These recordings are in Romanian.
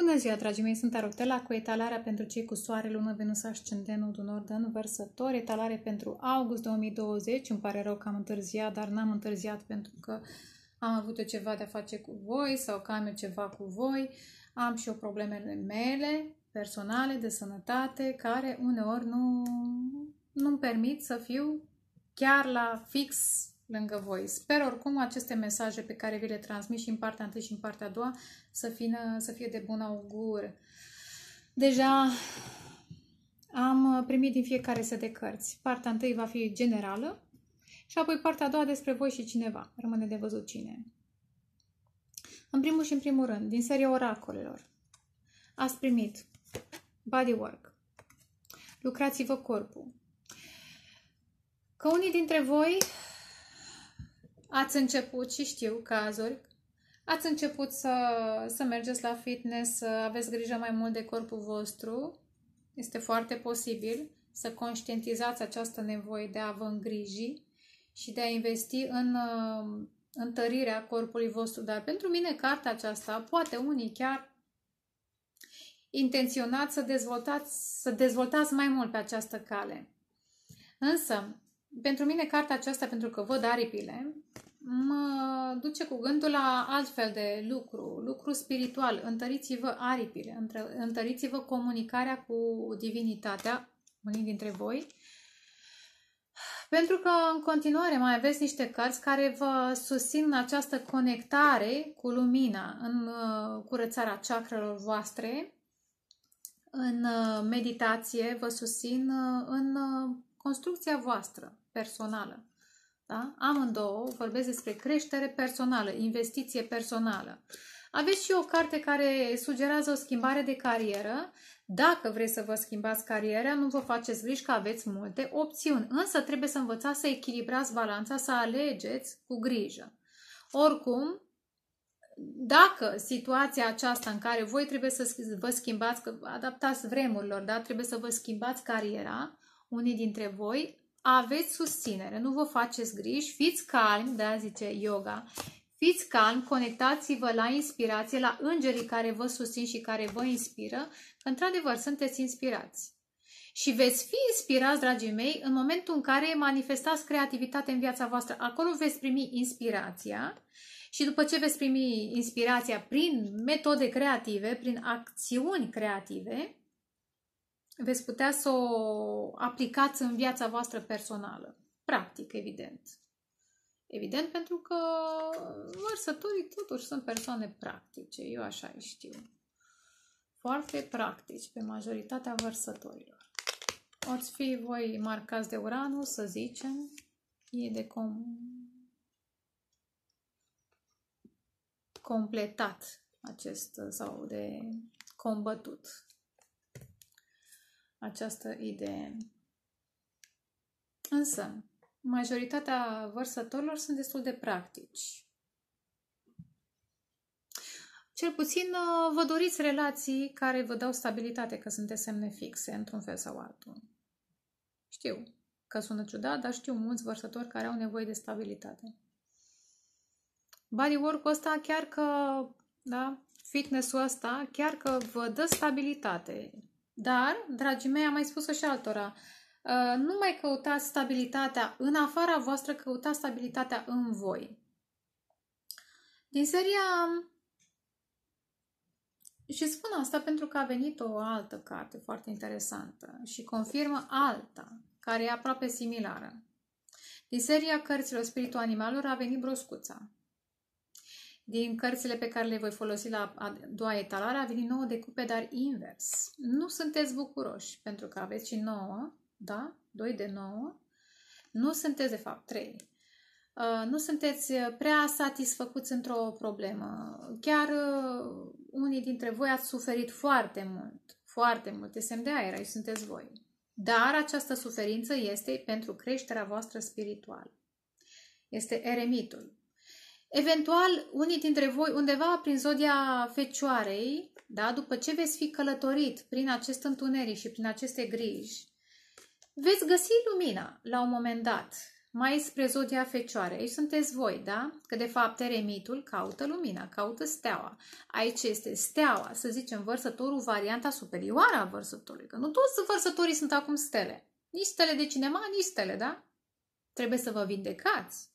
Bună ziua, dragii mei! Sunt Arotela cu etalarea pentru cei cu soare, lună, venus, ascendent, nodul nord, în vărsător, etalare pentru august 2020. Îmi pare rău că am întârziat, dar n-am întârziat pentru că am avut eu ceva de-a face cu voi sau că am eu ceva cu voi. Am și eu problemele mele personale, de sănătate, care uneori nu, nu-mi permit să fiu chiar la fix lângă voi. Sper oricum aceste mesaje pe care vi le transmit și în partea întâi și în partea a doua să fie, să fie de bun augur. Deja am primit din fiecare set de cărți. Partea întâi va fi generală și apoi partea a doua despre voi și cineva. Rămâne de văzut cine. În primul și în primul rând, din seria oracolelor, ați primit bodywork, lucrați-vă corpul. Că unii dintre voi Ați început și știu cazuri. Ați început să, să mergeți la fitness, să aveți grijă mai mult de corpul vostru. Este foarte posibil să conștientizați această nevoie de a vă îngriji și de a investi în uh, întărirea corpului vostru. Dar pentru mine cartea aceasta, poate unii chiar intenționați să dezvoltați, să dezvoltați mai mult pe această cale. Însă, pentru mine cartea aceasta, pentru că văd aripile, mă duce cu gândul la altfel de lucru, lucru spiritual. Întăriți-vă aripile, întăriți-vă comunicarea cu divinitatea, unii dintre voi, pentru că în continuare mai aveți niște cărți care vă susțin în această conectare cu lumina, în uh, curățarea chakrelor voastre, în uh, meditație, vă susțin uh, în construcția voastră personală. Da? Amândouă vorbesc despre creștere personală, investiție personală. Aveți și o carte care sugerează o schimbare de carieră. Dacă vreți să vă schimbați cariera, nu vă faceți griji că aveți multe opțiuni, însă trebuie să învățați să echilibrați balanța, să alegeți cu grijă. Oricum, dacă situația aceasta în care voi trebuie să vă schimbați, că adaptați vremurilor, da? trebuie să vă schimbați cariera, unii dintre voi, aveți susținere, nu vă faceți griji, fiți calmi, da, zice yoga, fiți calmi, conectați-vă la inspirație, la îngerii care vă susțin și care vă inspiră, că într-adevăr sunteți inspirați. Și veți fi inspirați, dragii mei, în momentul în care manifestați creativitate în viața voastră. Acolo veți primi inspirația și după ce veți primi inspirația prin metode creative, prin acțiuni creative, veți putea să o aplicați în viața voastră personală. Practic, evident. Evident, pentru că vărsătorii totuși sunt persoane practice. Eu așa îi știu. Foarte practici pe majoritatea vărsătorilor. Oți fi voi marcați de Uranus, să zicem, e de com... completat acest sau de combătut această idee. Însă, majoritatea vărsătorilor sunt destul de practici. Cel puțin uh, vă doriți relații care vă dau stabilitate, că sunteți semne fixe într-un fel sau altul. Știu că sună ciudat, dar știu mulți vărsători care au nevoie de stabilitate. Bodywork-ul ăsta chiar că, da, fitness-ul ăsta chiar că vă dă stabilitate, dar, dragii mei, am mai spus-o și altora, uh, nu mai căutați stabilitatea în afara voastră, căutați stabilitatea în voi. Din seria... Și spun asta pentru că a venit o altă carte foarte interesantă și confirmă alta, care e aproape similară. Din seria cărților Spiritul Animalelor a venit Broscuța, din cărțile pe care le voi folosi la a doua etalare a venit nouă de cupe, dar invers. Nu sunteți bucuroși, pentru că aveți și nouă, da? doi de nouă, Nu sunteți, de fapt, trei. Uh, nu sunteți uh, prea satisfăcuți într-o problemă. Chiar uh, unii dintre voi ați suferit foarte mult, foarte multe semn de aer, aici sunteți voi. Dar această suferință este pentru creșterea voastră spirituală. Este eremitul. Eventual, unii dintre voi, undeva prin zodia fecioarei, da, după ce veți fi călătorit prin acest întuneric și prin aceste griji, veți găsi lumina la un moment dat, mai spre zodia fecioarei. Aici sunteți voi, da? Că de fapt eremitul caută lumina, caută steaua. Aici este steaua, să zicem, vărsătorul, varianta superioară a vărsătorului. Că nu toți vărsătorii sunt acum stele. Nici stele de cinema, nici stele, da? Trebuie să vă vindecați.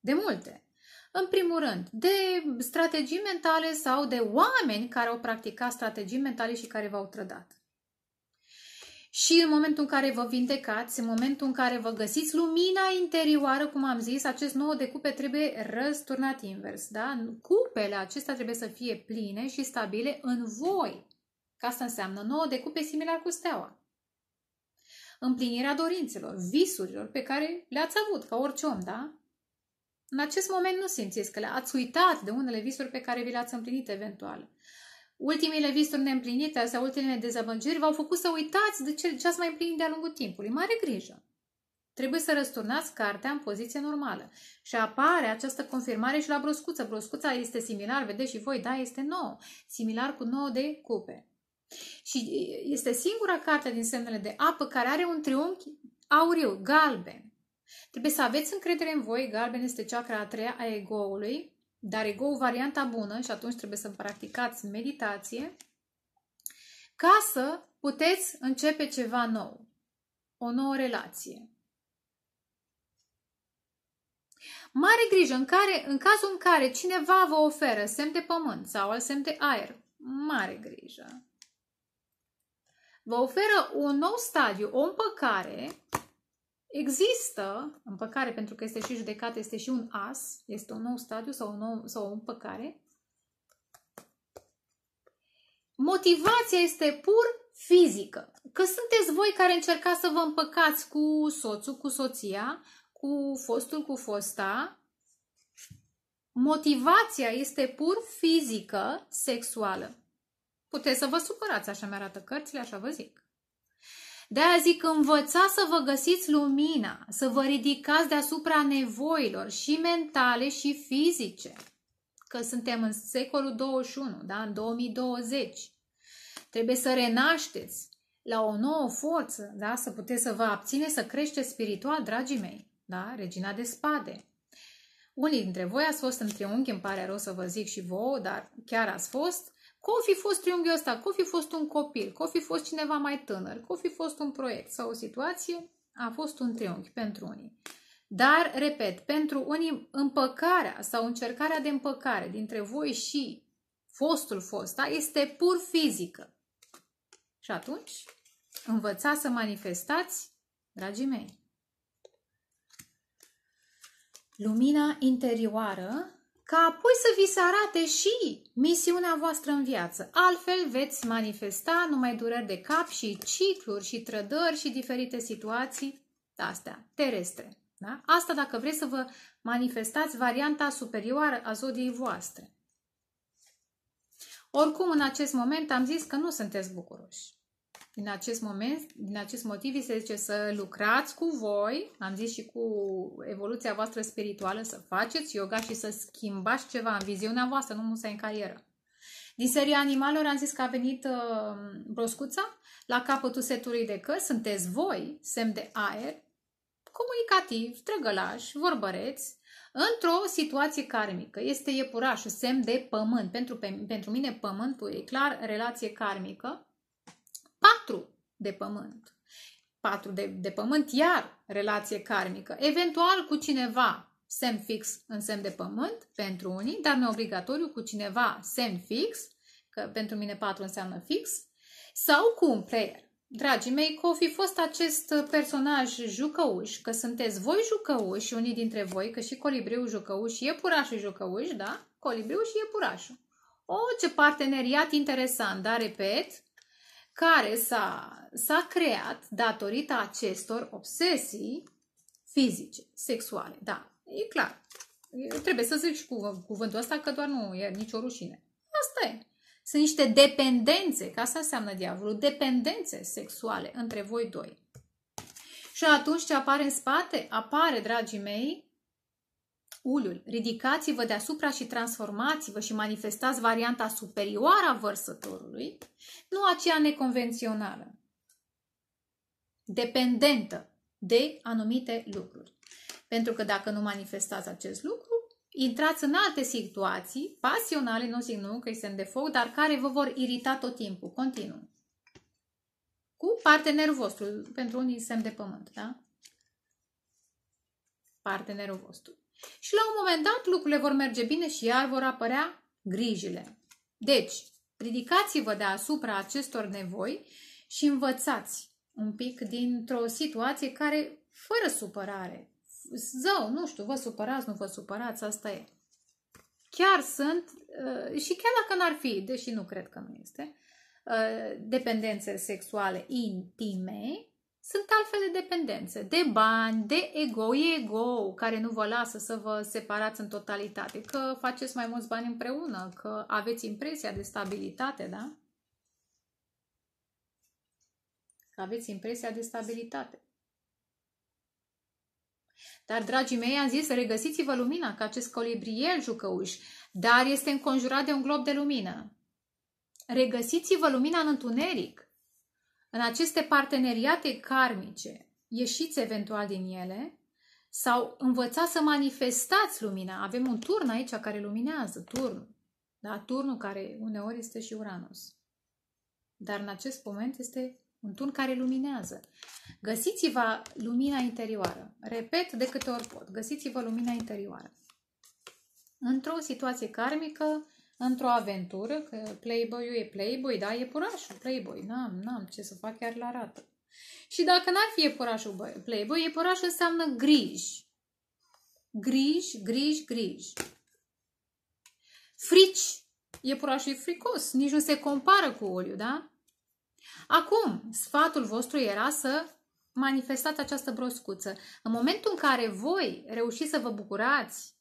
De multe. În primul rând, de strategii mentale sau de oameni care au practicat strategii mentale și care v-au trădat. Și în momentul în care vă vindecați, în momentul în care vă găsiți lumina interioară, cum am zis, acest nou de cupe trebuie răsturnat invers. Da? Cupele acestea trebuie să fie pline și stabile în voi. ca asta înseamnă nouă de cupe similar cu steaua. Împlinirea dorințelor, visurilor pe care le-ați avut ca orice om, da? În acest moment nu simțiți că le-ați uitat de unele visuri pe care vi le-ați împlinit eventual. Ultimile visuri neîmplinite sau ultimele dezavângiri v-au făcut să uitați de ce ați mai împlinit de-a lungul timpului. Mare grijă! Trebuie să răsturnați cartea în poziție normală. Și apare această confirmare și la broscuță. Broscuța este similar, vedeți și voi, da, este nouă. Similar cu nou de cupe. Și este singura carte din semnele de apă care are un triunghi auriu, galben. Trebuie să aveți încredere în voi, galben este chakra a treia a egoului, dar ego varianta bună și atunci trebuie să practicați meditație ca să puteți începe ceva nou, o nouă relație. Mare grijă în, care, în cazul în care cineva vă oferă semn de pământ sau al semn de aer, mare grijă. Vă oferă un nou stadiu, o împăcare Există împăcare pentru că este și judecată, este și un as, este un nou stadiu sau, un nou, sau o împăcare. Motivația este pur fizică. Că sunteți voi care încercați să vă împăcați cu soțul, cu soția, cu fostul, cu fosta. Motivația este pur fizică, sexuală. Puteți să vă supărați, așa mi arată cărțile, așa vă zic. De-aia zic, învățați să vă găsiți lumina, să vă ridicați deasupra nevoilor și mentale și fizice. Că suntem în secolul 21, da? în 2020. Trebuie să renașteți la o nouă forță, da? să puteți să vă abține să creșteți spiritual, dragii mei. Da? Regina de spade. Unii dintre voi ați fost în triunghi, îmi pare rău să vă zic și vouă, dar chiar ați fost. Cum fi fost triunghiul ăsta? Cum fi fost un copil? Cum fi fost cineva mai tânăr? Cum fi fost un proiect sau o situație? A fost un triunghi pentru unii. Dar, repet, pentru unii împăcarea sau încercarea de împăcare dintre voi și fostul fosta da, este pur fizică. Și atunci, învățați să manifestați, dragii mei. Lumina interioară ca apoi să vi se arate și misiunea voastră în viață. Altfel veți manifesta numai dureri de cap și cicluri și trădări și diferite situații astea, terestre. Da? Asta dacă vreți să vă manifestați varianta superioară a zodiei voastre. Oricum, în acest moment am zis că nu sunteți bucuroși. Din acest, moment, din acest motiv, se zice să lucrați cu voi, am zis și cu evoluția voastră spirituală, să faceți yoga și să schimbați ceva în viziunea voastră, nu musai în carieră. Din seria animalelor am zis că a venit uh, broscuța la capătul setului de căzi, sunteți voi, semn de aer, comunicativ, trăgălaș, vorbăreți, într-o situație karmică. Este iepurașul, semn de pământ. Pentru, pe, pentru mine pământul e clar relație karmică patru de pământ. Patru de, de pământ, iar relație karmică, eventual cu cineva, semn fix în semn de pământ pentru unii, dar nu obligatoriu cu cineva semn fix, că pentru mine patru înseamnă fix, sau cu un player. Dragii mei, că o fi fost acest personaj jucăuș, că sunteți voi jucăuși, unii dintre voi, că și colibriu jucăuș, și iepurașul jucăuș, da? Colibriu și iepurașul. O, ce parteneriat interesant, dar repet, care s-a, s-a creat datorită acestor obsesii fizice, sexuale. Da, e clar. Eu trebuie să zic și cu cuvântul ăsta că doar nu e nicio rușine. Asta e. Sunt niște dependențe, ca asta înseamnă diavolul, dependențe sexuale între voi doi. Și atunci ce apare în spate? Apare, dragii mei, ulul, ridicați-vă deasupra și transformați-vă și manifestați varianta superioară a vărsătorului, nu aceea neconvențională, dependentă de anumite lucruri. Pentru că dacă nu manifestați acest lucru, intrați în alte situații pasionale, nu zic nu că este de foc, dar care vă vor irita tot timpul, continuu. Cu partenerul vostru, pentru unii semn de pământ, da? Partenerul vostru. Și la un moment dat lucrurile vor merge bine și iar vor apărea grijile. Deci, ridicați-vă deasupra acestor nevoi și învățați un pic dintr-o situație care, fără supărare, zău, nu știu, vă supărați, nu vă supărați, asta e. Chiar sunt, uh, și chiar dacă n-ar fi, deși nu cred că nu este, uh, dependențe sexuale intime, sunt altfel de dependențe, de bani, de ego, e ego care nu vă lasă să vă separați în totalitate, că faceți mai mulți bani împreună, că aveți impresia de stabilitate, da? Că aveți impresia de stabilitate. Dar, dragii mei, am zis, regăsiți-vă lumina, că acest colibri colibriel jucăuș, dar este înconjurat de un glob de lumină. Regăsiți-vă lumina în întuneric. În aceste parteneriate karmice, ieșiți eventual din ele sau învățați să manifestați lumina. Avem un turn aici care luminează, turnul. Da? Turnul care uneori este și Uranus. Dar în acest moment este un turn care luminează. Găsiți-vă lumina interioară. Repet de câte ori pot. Găsiți-vă lumina interioară. Într-o situație karmică, într-o aventură, că playboy e playboy, da, e purașul playboy, n-am, n-am ce să fac, chiar la arată. Și dacă n-ar fi purașul playboy, purașul înseamnă griji. Griji, griji, griji. Frici. Iepurașul e fricos, nici nu se compară cu oliu, da? Acum, sfatul vostru era să manifestați această broscuță. În momentul în care voi reușiți să vă bucurați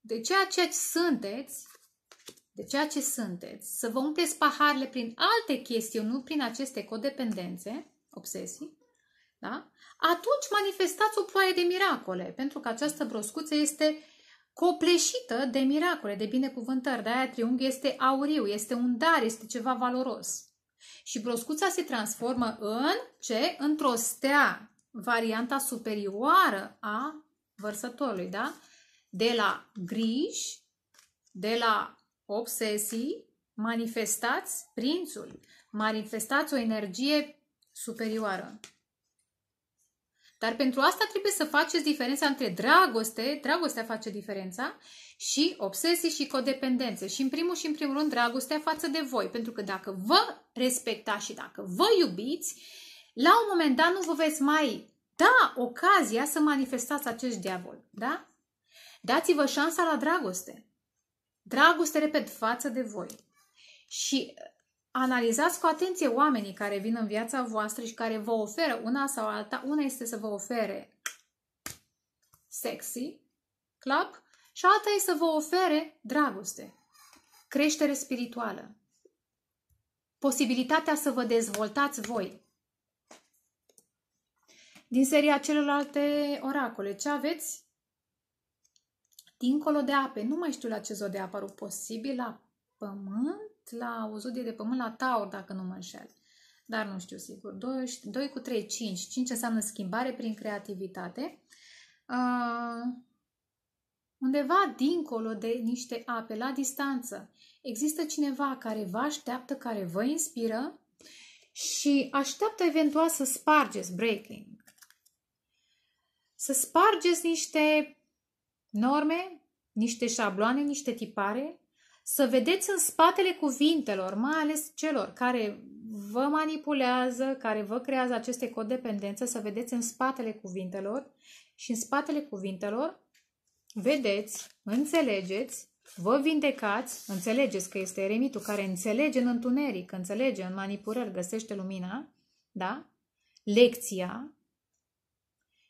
de ceea ce sunteți, de ceea ce sunteți, să vă umpleți paharele prin alte chestiuni, nu prin aceste codependențe, obsesii, da? atunci manifestați o ploaie de miracole, pentru că această broscuță este copleșită de miracole, de binecuvântări. De aia triunghi este auriu, este un dar, este ceva valoros. Și broscuța se transformă în ce? Într-o stea, varianta superioară a vărsătorului, da? De la griji, de la obsesii, manifestați prințul, manifestați o energie superioară. Dar pentru asta trebuie să faceți diferența între dragoste, dragostea face diferența, și obsesii și codependențe. Și în primul și în primul rând dragostea față de voi. Pentru că dacă vă respectați și dacă vă iubiți, la un moment dat nu vă veți mai da ocazia să manifestați acest diavol. Da? Dați-vă șansa la dragoste. Dragoste, repet, față de voi. Și uh, analizați cu atenție oamenii care vin în viața voastră și care vă oferă una sau alta. Una este să vă ofere sexy, clap, și alta este să vă ofere dragoste, creștere spirituală, posibilitatea să vă dezvoltați voi. Din seria celorlalte oracole, ce aveți? dincolo de ape. Nu mai știu la ce zodie a apărut. Posibil la pământ, la o zodie de pământ, la taur, dacă nu mă înșel. Dar nu știu sigur. 2, 2 cu 3, 5. 5 înseamnă schimbare prin creativitate. Uh, undeva dincolo de niște ape, la distanță, există cineva care vă așteaptă, care vă inspiră și așteaptă eventual să spargeți breaking. Să spargeți niște norme, niște șabloane, niște tipare, să vedeți în spatele cuvintelor, mai ales celor care vă manipulează, care vă creează aceste codependențe, să vedeți în spatele cuvintelor și în spatele cuvintelor vedeți, înțelegeți, vă vindecați, înțelegeți că este eremitul care înțelege în întuneric, înțelege în manipulări, găsește lumina, da? Lecția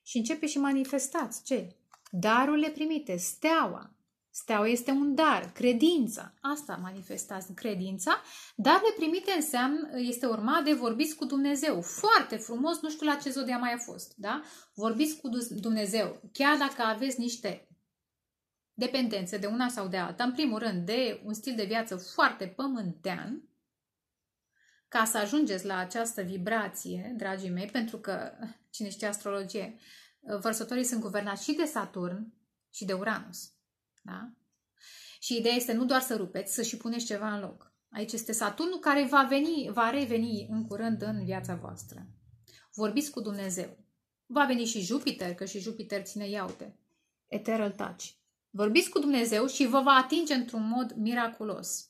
și începe și manifestați ce? darurile primite, steaua. Steaua este un dar, credința. Asta manifestați credința. Darurile primite înseamnă, este urmat de vorbiți cu Dumnezeu. Foarte frumos, nu știu la ce zodia mai a fost, da? Vorbiți cu Dumnezeu. Chiar dacă aveți niște dependențe de una sau de alta, în primul rând de un stil de viață foarte pământean, ca să ajungeți la această vibrație, dragii mei, pentru că cine știe astrologie, uh, vărsătorii sunt guvernați și de Saturn și de Uranus. Da? Și ideea este nu doar să rupeți, să și puneți ceva în loc. Aici este Saturnul care va, veni, va reveni în curând în viața voastră. Vorbiți cu Dumnezeu. Va veni și Jupiter, că și Jupiter ține iaute. Eteral taci. Vorbiți cu Dumnezeu și vă va atinge într-un mod miraculos.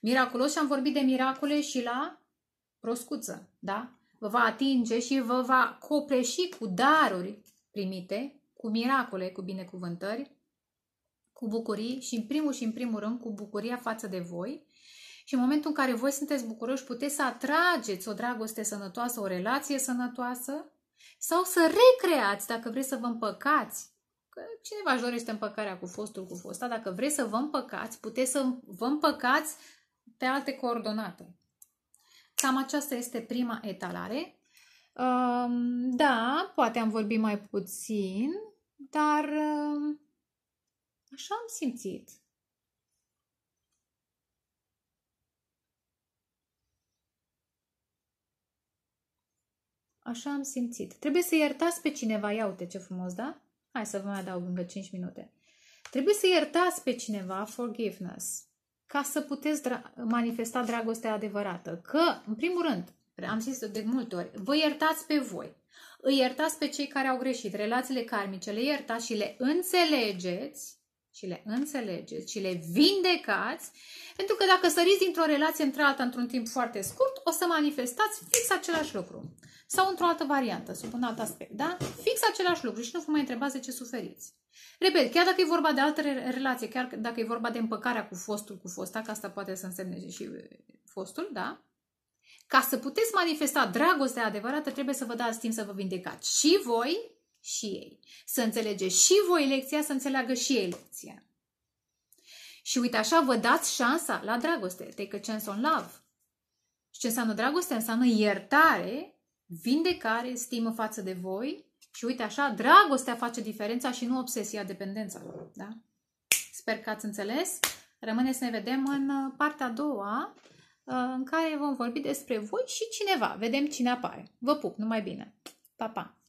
Miraculos și am vorbit de miracole și la proscuță, da? vă va atinge și vă va copleși cu daruri primite, cu miracole, cu binecuvântări, cu bucurii și în primul și în primul rând cu bucuria față de voi. Și în momentul în care voi sunteți bucuroși, puteți să atrageți o dragoste sănătoasă, o relație sănătoasă sau să recreați dacă vreți să vă împăcați. Că cineva își dorește împăcarea cu fostul, cu fosta. Dacă vreți să vă împăcați, puteți să vă împăcați pe alte coordonate. Cam aceasta este prima etalare. Da, poate am vorbit mai puțin, dar așa am simțit. Așa am simțit. Trebuie să iertați pe cineva. Ia uite ce frumos, da? Hai să vă mai adaug încă 5 minute. Trebuie să iertați pe cineva forgiveness ca să puteți dra- manifesta dragostea adevărată. Că, în primul rând, am zis de multe ori, vă iertați pe voi. Îi iertați pe cei care au greșit, relațiile karmice le iertați și le înțelegeți și le înțelegeți și le vindecați, pentru că dacă săriți dintr-o relație într-alta într-un timp foarte scurt, o să manifestați fix același lucru. Sau într-o altă variantă, sub un alt aspect, da? Fix același lucru și nu vă mai întrebați de ce suferiți. Repet, chiar dacă e vorba de altă relație, chiar dacă e vorba de împăcarea cu fostul, cu fosta, că asta poate să însemne și fostul, da? Ca să puteți manifesta dragostea adevărată, trebuie să vă dați timp să vă vindecați și voi și ei. Să înțelegeți și voi lecția, să înțeleagă și ei lecția. Și uite așa vă dați șansa la dragoste. Take că chance on love. Și ce înseamnă dragoste? Înseamnă iertare, vindecare, stimă față de voi. Și uite așa, dragostea face diferența și nu obsesia, dependența. Da? Sper că ați înțeles. Rămâne să ne vedem în uh, partea a doua uh, în care vom vorbi despre voi și cineva. Vedem cine apare. Vă pup, numai bine! Pa, pa!